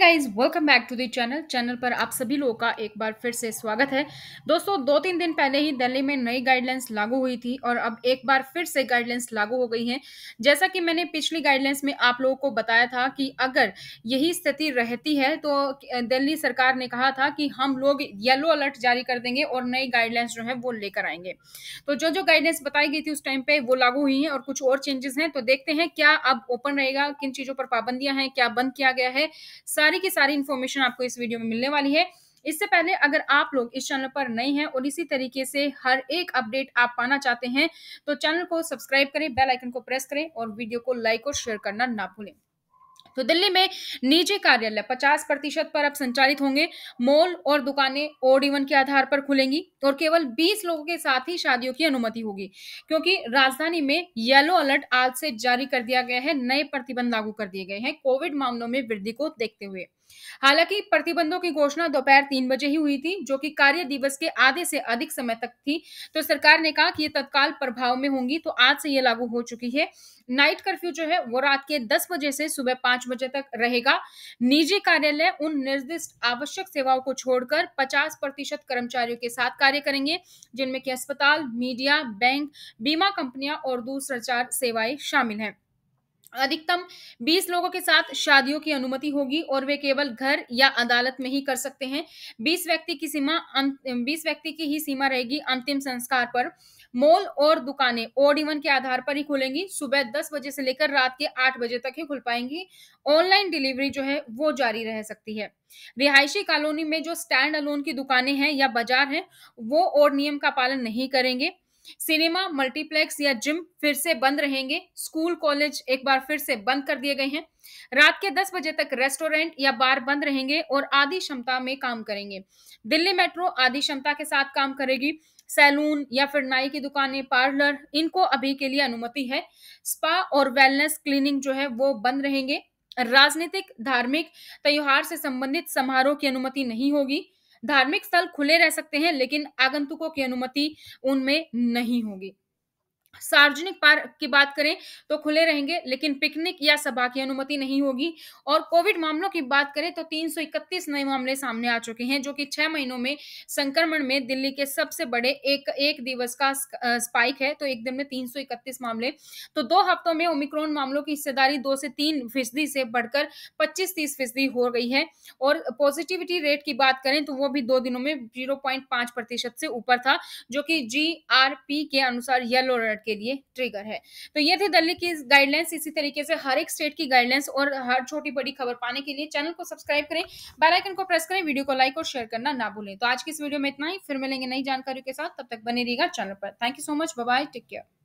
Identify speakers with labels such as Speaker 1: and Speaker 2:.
Speaker 1: guys welcome back to the channel channel पर आप सभी लोगों का एक बार फिर से स्वागत है दोस्तों दो तीन दिन पहले ही दिल्ली में नई गाइडलाइंस लागू हुई थी और अब एक बार फिर से गाइडलाइंस लागू हो गई हैं जैसा कि मैंने पिछली गाइडलाइंस में आप लोगों को बताया था कि अगर यही स्थिति रहती है तो दिल्ली सरकार ने कहा था कि हम लोग येलो अलर्ट जारी कर देंगे और नई गाइडलाइंस जो है वो लेकर आएंगे तो जो जो गाइडलाइंस बताई गई थी उस टाइम पर वो लागू हुई हैं और कुछ और चेंजेस हैं तो देखते हैं क्या अब ओपन रहेगा किन चीज़ों पर पाबंदियाँ हैं क्या बंद किया गया है सारे सारी की सारी इन्फॉर्मेशन आपको इस वीडियो में मिलने वाली है इससे पहले अगर आप लोग इस चैनल पर नए हैं और इसी तरीके से हर एक अपडेट आप पाना चाहते हैं तो चैनल को सब्सक्राइब करें बेल आइकन को प्रेस करें और वीडियो को लाइक और शेयर करना ना भूलें तो दिल्ली में निजी कार्यालय 50 प्रतिशत पर अब संचालित होंगे मॉल और दुकानें ओड इवन के आधार पर खुलेंगी और केवल 20 लोगों के साथ ही शादियों की अनुमति होगी क्योंकि राजधानी में येलो अलर्ट आज से जारी कर दिया गया है नए प्रतिबंध लागू कर दिए गए हैं कोविड मामलों में वृद्धि को देखते हुए हालांकि प्रतिबंधों की घोषणा दोपहर तीन बजे ही हुई थी जो कि कार्य दिवस के आधे से अधिक समय तक थी तो सरकार ने कहा कि ये तत्काल प्रभाव में होंगी तो आज से ये लागू हो चुकी है नाइट कर्फ्यू जो है वो रात के दस बजे से सुबह पांच बजे तक रहेगा निजी कार्यालय उन निर्दिष्ट आवश्यक सेवाओं को छोड़कर पचास प्रतिशत कर्मचारियों के साथ कार्य करेंगे जिनमें की अस्पताल मीडिया बैंक बीमा कंपनियां और दूरसंचार सेवाएं शामिल हैं अधिकतम 20 लोगों के साथ शादियों की अनुमति होगी और वे केवल घर या अदालत में ही कर सकते हैं 20 व्यक्ति की सीमा 20 व्यक्ति की ही सीमा रहेगी अंतिम संस्कार पर मॉल और दुकानें ओड इवन के आधार पर ही खुलेंगी सुबह 10 बजे से लेकर रात के 8 बजे तक ही खुल पाएंगी ऑनलाइन डिलीवरी जो है वो जारी रह सकती है रिहायशी कॉलोनी में जो स्टैंड अलोन की दुकानें हैं या बाजार हैं वो और नियम का पालन नहीं करेंगे सिनेमा मल्टीप्लेक्स या जिम फिर से बंद रहेंगे स्कूल कॉलेज एक बार फिर से बंद कर दिए गए हैं रात के 10 बजे तक रेस्टोरेंट या बार बंद रहेंगे और आधी क्षमता में काम करेंगे दिल्ली मेट्रो आधी क्षमता के साथ काम करेगी सैलून या फिर नाई की दुकानें पार्लर इनको अभी के लिए अनुमति है स्पा और वेलनेस क्लिनिक जो है वो बंद रहेंगे राजनीतिक धार्मिक त्योहार से संबंधित समारोह की अनुमति नहीं होगी धार्मिक स्थल खुले रह सकते हैं लेकिन आगंतुकों की अनुमति उनमें नहीं होगी सार्वजनिक पार्क की बात करें तो खुले रहेंगे लेकिन पिकनिक या सभा की अनुमति नहीं होगी और कोविड मामलों की बात करें तो 331 नए मामले सामने आ चुके हैं जो कि छह महीनों में संक्रमण में दिल्ली के सबसे बड़े एक एक दिवस का स्पाइक है तो एक दिन में 331 मामले तो दो हफ्तों में ओमिक्रॉन मामलों की हिस्सेदारी दो से तीन फीसदी से बढ़कर पच्चीस तीस फीसदी हो गई है और पॉजिटिविटी रेट की बात करें तो वो भी दो दिनों में जीरो से ऊपर था जो कि जी के अनुसार येलो रेड अलर्ट के लिए ट्रिगर है तो ये थे दिल्ली की गाइडलाइंस इसी तरीके से हर एक स्टेट की गाइडलाइंस और हर छोटी बड़ी खबर पाने के लिए चैनल को सब्सक्राइब करें बेलाइकन को प्रेस करें वीडियो को लाइक और शेयर करना ना भूलें तो आज की इस वीडियो में इतना ही फिर मिलेंगे नई जानकारियों के साथ तब तक बने रहेगा चैनल पर thank you so much bye take care